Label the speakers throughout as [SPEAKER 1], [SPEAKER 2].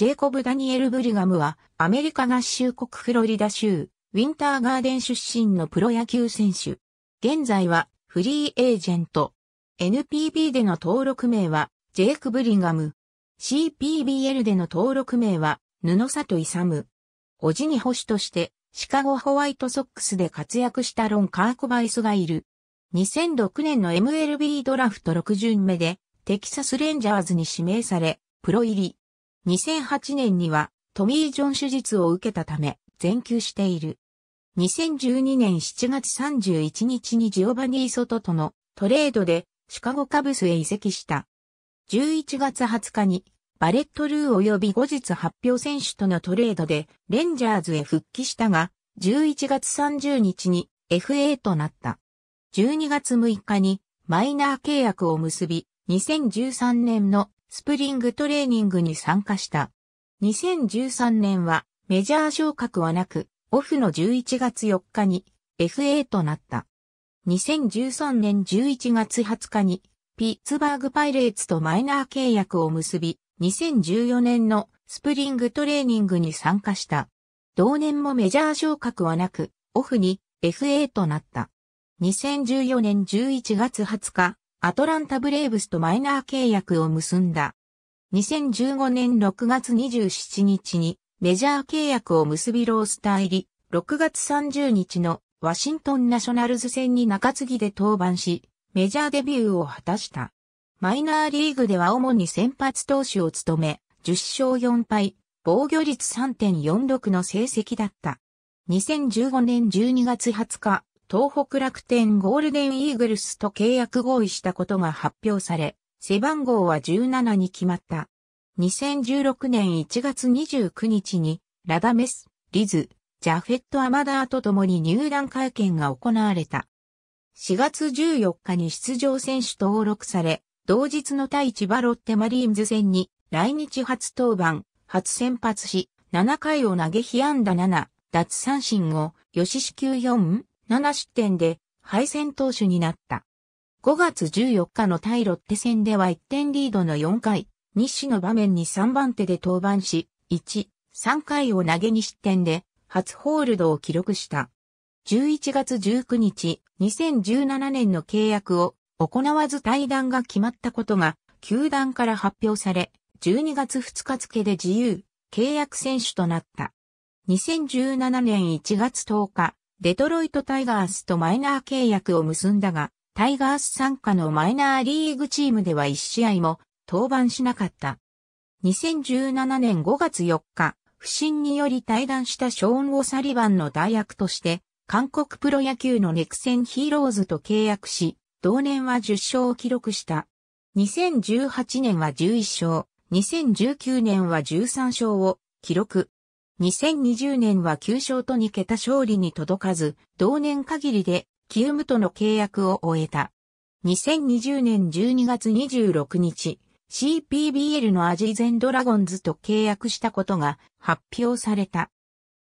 [SPEAKER 1] ジェイコブ・ダニエル・ブリガムは、アメリカ合衆国フロリダ州、ウィンターガーデン出身のプロ野球選手。現在は、フリーエージェント。NPB での登録名は、ジェイク・ブリガム。CPBL での登録名は、布里勇。おじに保守として、シカゴホワイトソックスで活躍したロン・カークバイスがいる。2006年の MLB ドラフト6巡目で、テキサスレンジャーズに指名され、プロ入り。2008年にはトミー・ジョン手術を受けたため全休している。2012年7月31日にジオバニー・ソトとのトレードでシカゴカブスへ移籍した。11月20日にバレット・ルー及び後日発表選手とのトレードでレンジャーズへ復帰したが、11月30日に FA となった。12月6日にマイナー契約を結び、2013年のスプリングトレーニングに参加した。2013年はメジャー昇格はなく、オフの11月4日に FA となった。2013年11月20日にピッツバーグパイレーツとマイナー契約を結び、2014年のスプリングトレーニングに参加した。同年もメジャー昇格はなく、オフに FA となった。2014年11月20日、アトランタブレーブスとマイナー契約を結んだ。2015年6月27日にメジャー契約を結びロースター入り、6月30日のワシントンナショナルズ戦に中継ぎで登板し、メジャーデビューを果たした。マイナーリーグでは主に先発投手を務め、10勝4敗、防御率3.46の成績だった。2015年12月20日、東北楽天ゴールデンイーグルスと契約合意したことが発表され、背番号は17に決まった。2016年1月29日に、ラダメス、リズ、ジャフェット・アマダーと共に入団会見が行われた。4月14日に出場選手登録され、同日の対千葉ロッテマリーンズ戦に来日初登板、初先発し、7回を投げ被安打7、奪三振を、吉支給4、7失点で敗戦投手になった。5月14日の対ロッテ戦では1点リードの4回、誌の場面に3番手で登板し、1、3回を投げ2失点で初ホールドを記録した。11月19日、2017年の契約を行わず対談が決まったことが、球団から発表され、12月2日付で自由、契約選手となった。2017年1月10日、デトロイトタイガースとマイナー契約を結んだが、タイガース参加のマイナーリーグチームでは1試合も登板しなかった。2017年5月4日、不審により退団したショーン・オサリバンの代役として、韓国プロ野球のネクセンヒーローズと契約し、同年は10勝を記録した。2018年は11勝、2019年は13勝を記録。2020年は9勝と2桁勝利に届かず、同年限りでキウムとの契約を終えた。2020年12月26日、CPBL のアジゼンドラゴンズと契約したことが発表された。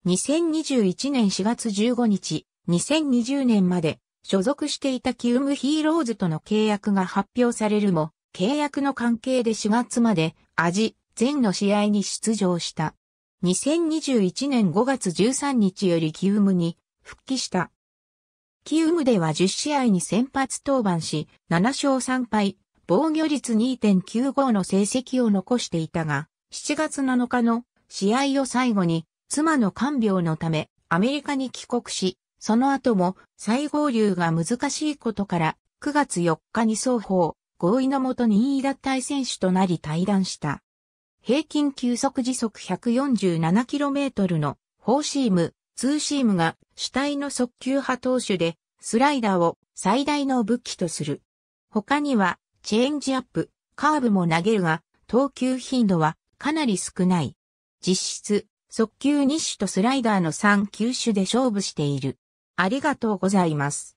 [SPEAKER 1] 2021年4月15日、2020年まで所属していたキウムヒーローズとの契約が発表されるも、契約の関係で4月までアジ、ゼンの試合に出場した。2021年5月13日よりキウムに復帰した。キウムでは10試合に先発登板し、7勝3敗、防御率2.95の成績を残していたが、7月7日の試合を最後に、妻の看病のためアメリカに帰国し、その後も再合流が難しいことから、9月4日に双方、合意のもと任意脱退選手となり対談した。平均急速時速 147km のフォーシーム、ツーシームが主体の速球派投手で、スライダーを最大の武器とする。他には、チェンジアップ、カーブも投げるが、投球頻度はかなり少ない。実質、速球2種とスライダーの3球種で勝負している。ありがとうございます。